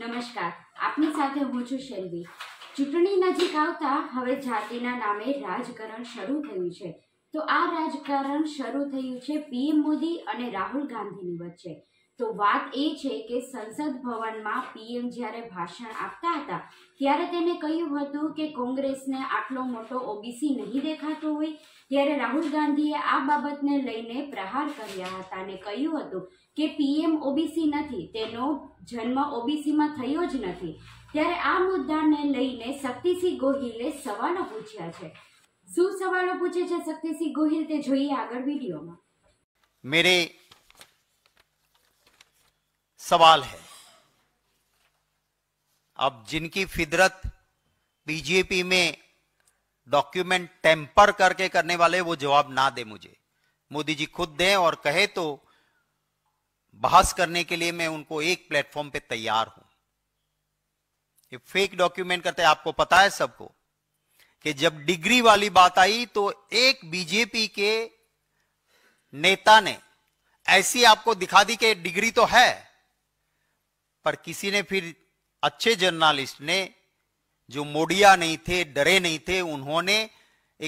નમસ્કાર આપની સાથે હું છું શેલ્વી ચૂંટણી નજીક આવતા હવે જાતિના નામે રાજકારણ શરૂ થયું છે તો આ રાજકારણ શરૂ થયું છે પીએમ મોદી અને રાહુલ ગાંધીની વચ્ચે તો વાત એ છે કે સંસદ ભવનમાં પીએમ જ્યારે ભાષણ આપતા હતા ત્યારે તેને કહ્યું હતું કે કોંગ્રેસને આટલો મોટો ઓબીસી નહીં દેખાતો હોય ત્યારે રાહુલ ગાંધીએ આ બાબતને લઈને પ્રહાર કર્યા હતા અને કહ્યું હતું કે પીએમ ओबीसी નથી તેનો જન્મ ओबीसी માં થયો જ નથી ત્યારે આ મુદ્દાને લઈને સક્તિશી ગોહિલે સવાલો પૂછ્યા છે શું સવાલો પૂછ્યા છે સક્તિશી ગોહિલ તે જોઈ આગળ વિડિયોમાં મેરે સવાલ હે અબ જિનકી ફિદ્રત બીજેપી મે ડોક્યુમેન્ટ ટેમ્પર કરકે કરને વાલે વો જવાબ ના દે મુજે મોદીજી ખુદ દે ઓર કહે તો बहस करने के लिए मैं उनको एक प्लेटफॉर्म पे तैयार हूं ये फेक डॉक्यूमेंट करते आपको पता है सबको कि जब डिग्री वाली बात आई तो एक बीजेपी के नेता ने ऐसी आपको दिखा दी कि डिग्री तो है पर किसी ने फिर अच्छे जर्नलिस्ट ने जो मोडिया नहीं थे डरे नहीं थे उन्होंने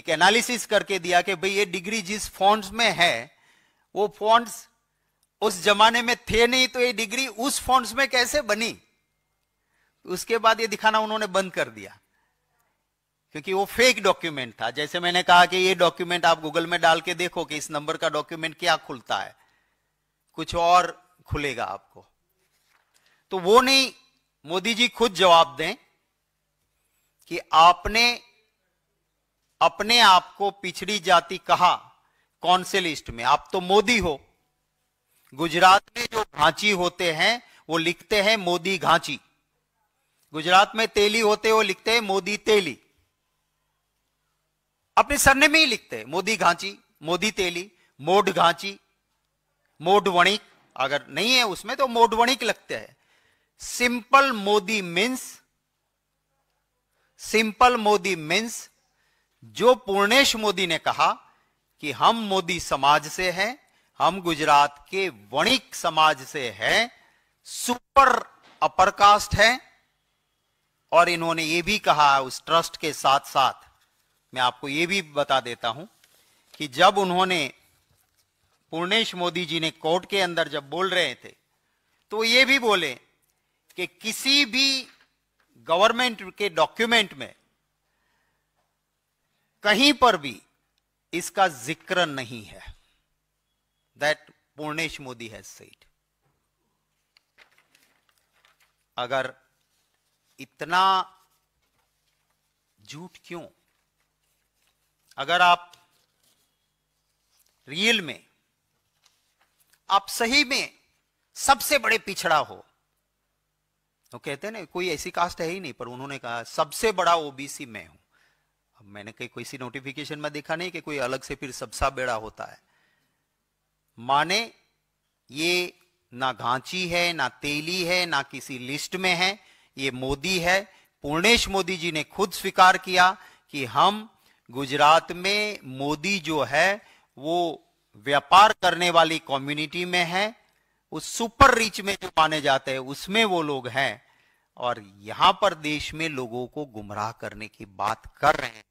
एक एनालिसिस करके दिया कि भाई ये डिग्री जिस फॉन्ट्स में है वो फॉन्ट्स उस जमाने में थे नहीं तो ये डिग्री उस फॉन्ट्स में कैसे बनी उसके बाद ये दिखाना उन्होंने बंद कर दिया क्योंकि वो फेक डॉक्यूमेंट था जैसे मैंने कहा कि ये डॉक्यूमेंट आप गूगल में डाल के देखो कि इस नंबर का डॉक्यूमेंट क्या खुलता है कुछ और खुलेगा आपको तो वो नहीं मोदी जी खुद जवाब दें कि आपने अपने आप को पिछड़ी जाति कहा से लिस्ट में आप तो मोदी हो गुजरात में जो घांची होते हैं वो लिखते हैं मोदी घांची गुजरात में तेली होते वो लिखते हैं मोदी तेली अपने सरने में ही लिखते हैं मोदी घांची मोदी तेली मोड घांची मोड वणिक अगर नहीं है उसमें तो मोड वणिक लगते हैं simple Modi means simple Modi means जो पूर्णेश मोदी ने कहा कि हम मोदी समाज से हैं हम गुजरात के वणिक समाज से हैं सुपर अपर कास्ट है और इन्होंने ये भी कहा उस ट्रस्ट के साथ साथ मैं आपको ये भी बता देता हूं कि जब उन्होंने पूर्णेश मोदी जी ने कोर्ट के अंदर जब बोल रहे थे तो ये भी बोले कि किसी भी गवर्नमेंट के डॉक्यूमेंट में कहीं पर भी इसका जिक्र नहीं है that Purnesh Modi has said. अगर इतना झूठ क्यों अगर आप रियल में आप सही में सबसे बड़े पिछड़ा हो तो कहते हैं ना कोई ऐसी कास्ट है ही नहीं पर उन्होंने कहा सबसे बड़ा ओबीसी मैं हूं अब मैंने कहीं कोई सी नोटिफिकेशन में देखा नहीं कि कोई अलग से फिर सबसा बेड़ा होता है माने ये ना घाची है ना तेली है ना किसी लिस्ट में है ये मोदी है पूर्णेश मोदी जी ने खुद स्वीकार किया कि हम गुजरात में मोदी जो है वो व्यापार करने वाली कम्युनिटी में है उस सुपर रिच में जो माने जाते हैं उसमें वो लोग हैं और यहां पर देश में लोगों को गुमराह करने की बात कर रहे हैं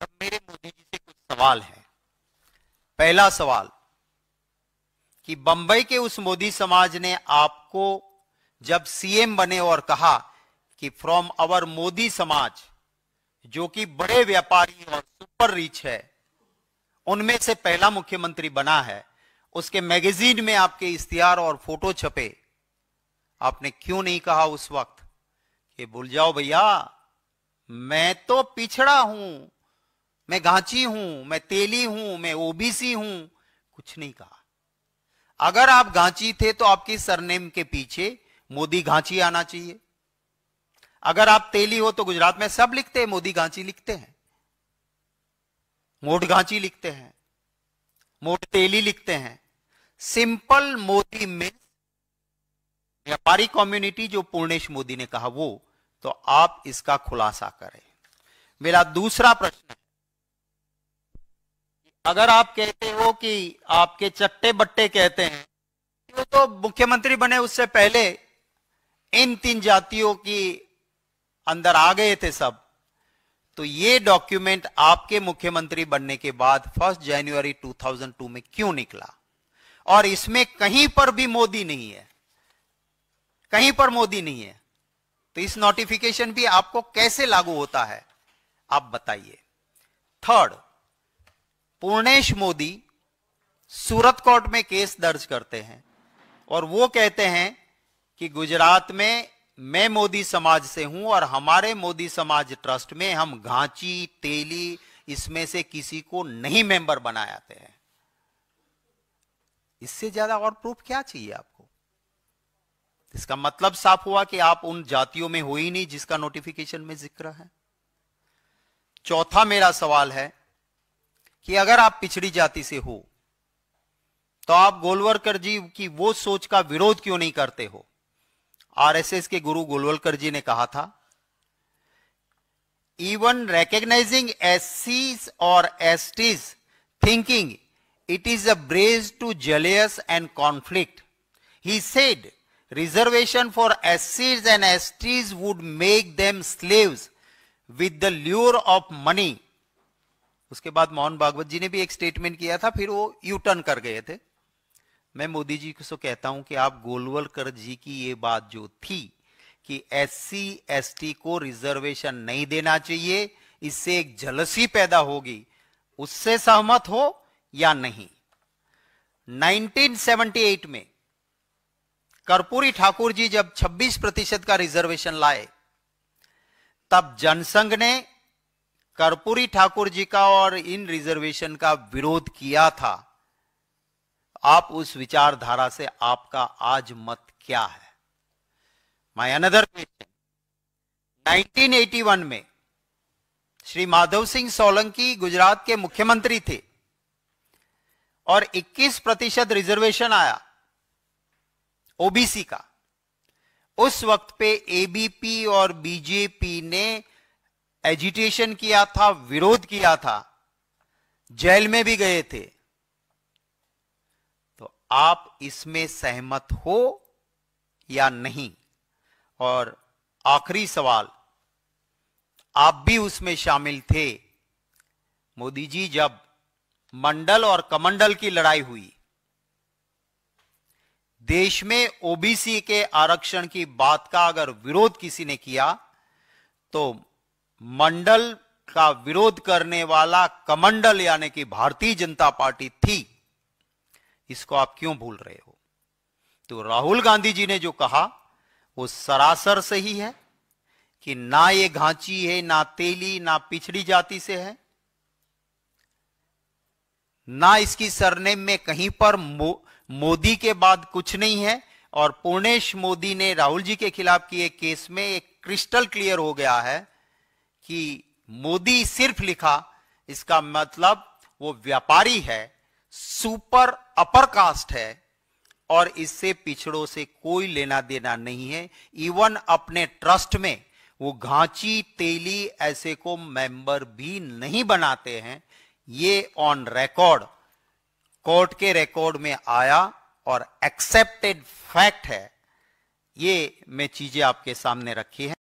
तो मेरे मोदी जी से कुछ सवाल है पहला सवाल कि बंबई के उस मोदी समाज ने आपको जब सीएम बने और कहा कि फ्रॉम अवर मोदी समाज जो कि बड़े व्यापारी और सुपर रिच है उनमें से पहला मुख्यमंत्री बना है उसके मैगजीन में आपके इश्तिहार और फोटो छपे आपने क्यों नहीं कहा उस वक्त कि भूल जाओ भैया मैं तो पिछड़ा हूं मैं घाची हूं मैं तेली हूं मैं ओबीसी हूं कुछ नहीं कहा अगर आप घांची थे तो आपकी सरनेम के पीछे मोदी घांची आना चाहिए अगर आप तेली हो तो गुजरात में सब लिखते हैं मोदी घांची लिखते हैं मोट घांची लिखते हैं मोट तेली लिखते हैं सिंपल मोदी में व्यापारी कम्युनिटी जो पूर्णेश मोदी ने कहा वो तो आप इसका खुलासा करें मेरा दूसरा प्रश्न अगर आप कहते हो कि आपके चट्टे बट्टे कहते हैं वो तो मुख्यमंत्री बने उससे पहले इन तीन जातियों की अंदर आ गए थे सब तो ये डॉक्यूमेंट आपके मुख्यमंत्री बनने के बाद फर्स्ट जनवरी 2002 में क्यों निकला और इसमें कहीं पर भी मोदी नहीं है कहीं पर मोदी नहीं है तो इस नोटिफिकेशन भी आपको कैसे लागू होता है आप बताइए थर्ड पूर्णेश मोदी सूरत कोर्ट में केस दर्ज करते हैं और वो कहते हैं कि गुजरात में मैं मोदी समाज से हूं और हमारे मोदी समाज ट्रस्ट में हम घांची तेली इसमें से किसी को नहीं मेंबर बनाते हैं इससे ज्यादा और प्रूफ क्या चाहिए आपको इसका मतलब साफ हुआ कि आप उन जातियों में हो ही नहीं जिसका नोटिफिकेशन में जिक्र है चौथा मेरा सवाल है कि अगर आप पिछड़ी जाति से हो तो आप गोलवरकर जी की वो सोच का विरोध क्यों नहीं करते हो आरएसएस के गुरु गोलवलकर जी ने कहा था इवन रेकग्नाइजिंग एस और S thinking it is a breeze to jealous and conflict he said reservation for S and STs would make them slave with the lure of money उसके बाद मोहन भागवत जी ने भी एक स्टेटमेंट किया था फिर वो यू टर्न कर गए थे मैं मोदी जी को कहता हूं कि आप गोलवलकर जी की ये बात जो थी कि एस सी को रिजर्वेशन नहीं देना चाहिए इससे एक जलसी पैदा होगी उससे सहमत हो या नहीं 1978 में कर्पूरी ठाकुर जी जब 26 प्रतिशत का रिजर्वेशन लाए तब जनसंघ ने कर्पूरी ठाकुर जी का और इन रिजर्वेशन का विरोध किया था आप उस विचारधारा से आपका आज मत क्या है माई अनदर क्वेश्चन 1981 में श्री माधव सिंह सोलंकी गुजरात के मुख्यमंत्री थे और 21 प्रतिशत रिजर्वेशन आया ओबीसी का उस वक्त पे एबीपी और बीजेपी ने एजिटेशन किया था विरोध किया था जेल में भी गए थे तो आप इसमें सहमत हो या नहीं और आखिरी सवाल आप भी उसमें शामिल थे मोदी जी जब मंडल और कमंडल की लड़ाई हुई देश में ओबीसी के आरक्षण की बात का अगर विरोध किसी ने किया तो मंडल का विरोध करने वाला कमंडल यानी कि भारतीय जनता पार्टी थी इसको आप क्यों भूल रहे हो तो राहुल गांधी जी ने जो कहा वो सरासर सही है कि ना ये घांची है ना तेली ना पिछड़ी जाति से है ना इसकी सरनेम में कहीं पर मो, मोदी के बाद कुछ नहीं है और पूर्णेश मोदी ने राहुल जी के खिलाफ किए केस में एक क्रिस्टल क्लियर हो गया है कि मोदी सिर्फ लिखा इसका मतलब वो व्यापारी है सुपर अपर कास्ट है और इससे पिछड़ों से कोई लेना देना नहीं है इवन अपने ट्रस्ट में वो घाची तेली ऐसे को मेंबर भी नहीं बनाते हैं ये ऑन रिकॉर्ड कोर्ट के रिकॉर्ड में आया और एक्सेप्टेड फैक्ट है ये मैं चीजें आपके सामने रखी है